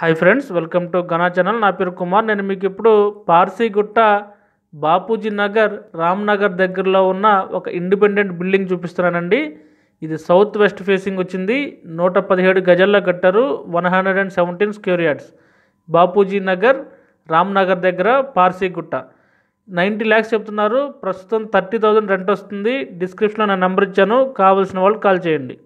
hi friends welcome to Ghana channel నా పేరు కుమార్ నేను మీకు ఇప్పుడు పార్సీగుట్ట బాపూజీ నగర్ రామ్నగర్ దగ్గరలో ఉన్న ఒక ఇండిపెండెంట్ బిల్డింగ్ చూపిస్తున్నానండి ఇది సౌత్ వెస్ట్ ఫేసింగ్ వచ్చింది నూట పదిహేడు గజల్లో కట్టారు one hundred and seventeen square yards Bapuji Nagar Ramnagar దగ్గర పార్సీగుట్ట నైంటీ ల్యాక్స్ చెప్తున్నారు ప్రస్తుతం థర్టీ థౌజండ్ రెంట్ వస్తుంది డిస్క్రిప్షన్లో నా నెంబర్ ఇచ్చాను కావాల్సిన వాళ్ళు కాల్ చేయండి